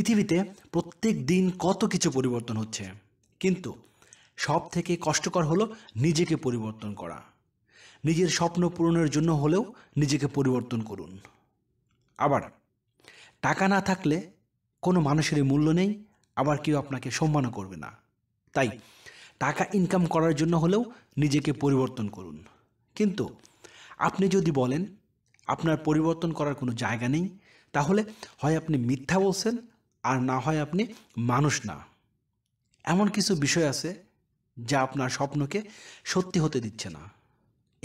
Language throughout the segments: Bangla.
পৃথিবীতে প্রত্যেক দিন কত কিছু পরিবর্তন হচ্ছে কিন্তু সব থেকে কষ্টকর হলো নিজেকে পরিবর্তন করা নিজের স্বপ্ন পূরণের জন্য হলেও নিজেকে পরিবর্তন করুন আবার টাকা না থাকলে কোনো মানুষেরই মূল্য নেই আবার কেউ আপনাকে সম্মানও করবে না তাই টাকা ইনকাম করার জন্য হলেও নিজেকে পরিবর্তন করুন কিন্তু আপনি যদি বলেন আপনার পরিবর্তন করার কোনো জায়গা নেই তাহলে হয় আপনি মিথ্যা বলছেন আর না হয় আপনি মানুষ না এমন কিছু বিষয় আছে যা আপনার স্বপ্নকে সত্যি হতে দিচ্ছে না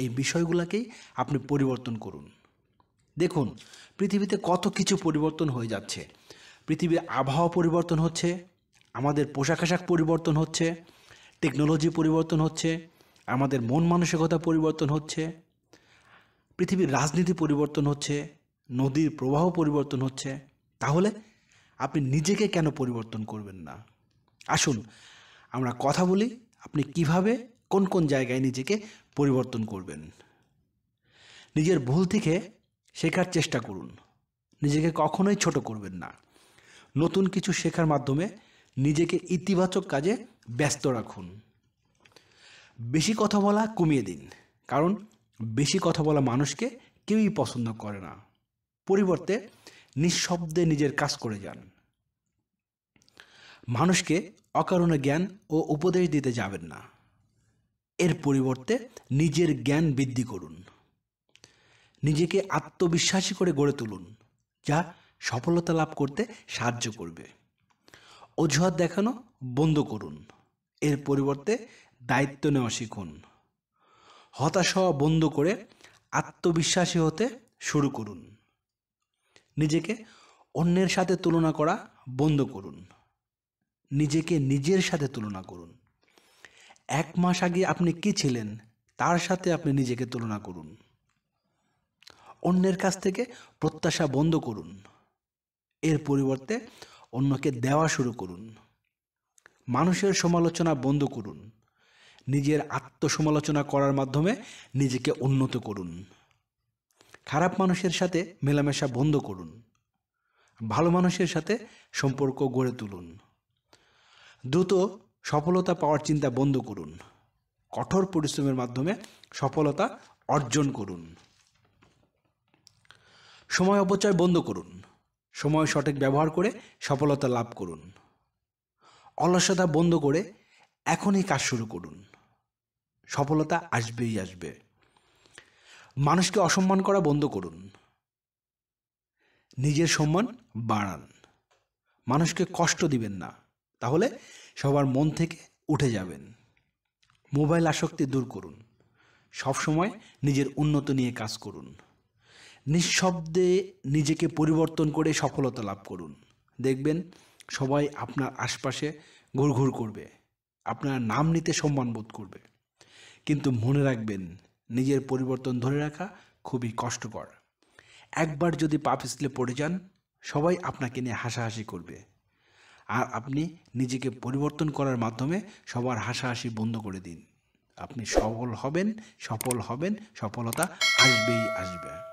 এই বিষয়গুলোকেই আপনি পরিবর্তন করুন দেখুন পৃথিবীতে কত কিছু পরিবর্তন হয়ে যাচ্ছে পৃথিবীর আবহাওয়া পরিবর্তন হচ্ছে আমাদের পোশাক আশাক পরিবর্তন হচ্ছে টেকনোলজি পরিবর্তন হচ্ছে আমাদের মন মানসিকতা পরিবর্তন হচ্ছে পৃথিবীর রাজনীতি পরিবর্তন হচ্ছে নদীর প্রবাহ পরিবর্তন হচ্ছে তাহলে আপনি নিজেকে কেন পরিবর্তন করবেন না আসুন আমরা কথা বলি আপনি কিভাবে কোন কোন জায়গায় নিজেকে পরিবর্তন করবেন নিজের ভুল থেকে শেখার চেষ্টা করুন নিজেকে কখনোই ছোট করবেন না নতুন কিছু শেখার মাধ্যমে নিজেকে ইতিবাচক কাজে ব্যস্ত রাখুন বেশি কথা বলা কমিয়ে দিন কারণ বেশি কথা বলা মানুষকে কেউই পছন্দ করে না পরিবর্তে নিঃশব্দে নিজের কাজ করে যান মানুষকে অকারণে জ্ঞান ও উপদেশ দিতে যাবেন না এর পরিবর্তে নিজের জ্ঞান বৃদ্ধি করুন নিজেকে আত্মবিশ্বাসী করে গড়ে তুলুন যা সফলতা লাভ করতে সাহায্য করবে অজুহাত দেখানো বন্ধ করুন এর পরিবর্তে দায়িত্ব নেওয়া শিখুন হতাশ হওয়া বন্ধ করে আত্মবিশ্বাসী হতে শুরু করুন নিজেকে অন্যের সাথে তুলনা করা বন্ধ করুন নিজেকে নিজের সাথে তুলনা করুন এক মাস আগে আপনি কি ছিলেন তার সাথে আপনি নিজেকে তুলনা করুন অন্যের কাছ থেকে প্রত্যাশা বন্ধ করুন এর পরিবর্তে অন্যকে দেওয়া শুরু করুন মানুষের সমালোচনা বন্ধ করুন নিজের আত্মসমালোচনা করার মাধ্যমে নিজেকে উন্নত করুন খারাপ মানুষের সাথে মেলামেশা বন্ধ করুন ভালো মানুষের সাথে সম্পর্ক গড়ে তুলুন দ্রুত সফলতা পাওয়ার চিন্তা বন্ধ করুন কঠোর পরিশ্রমের মাধ্যমে সফলতা অর্জন করুন সময় অপচয় বন্ধ করুন সময় সঠিক ব্যবহার করে সফলতা লাভ করুন অলসতা বন্ধ করে এখনই কাজ শুরু করুন সফলতা আসবেই আসবে মানুষকে অসম্মান করা বন্ধ করুন নিজের সম্মান বাড়ান মানুষকে কষ্ট দিবেন না তাহলে সবার মন থেকে উঠে যাবেন মোবাইল আসক্তি দূর করুন সবসময় নিজের উন্নত নিয়ে কাজ করুন নিঃশব্দে নিজেকে পরিবর্তন করে সফলতা লাভ করুন দেখবেন সবাই আপনার আশপাশে ঘুরঘুর করবে আপনার নাম নিতে সম্মান বোধ করবে কিন্তু মনে রাখবেন নিজের পরিবর্তন ধরে রাখা খুবই কষ্টকর একবার যদি পাপ স্কুলে পড়ে যান সবাই আপনাকে নিয়ে হাসাহাসি করবে আর আপনি নিজেকে পরিবর্তন করার মাধ্যমে সবার হাসাহাসি বন্ধ করে দিন আপনি সফল হবেন সফল হবেন সফলতা আসবেই আসবে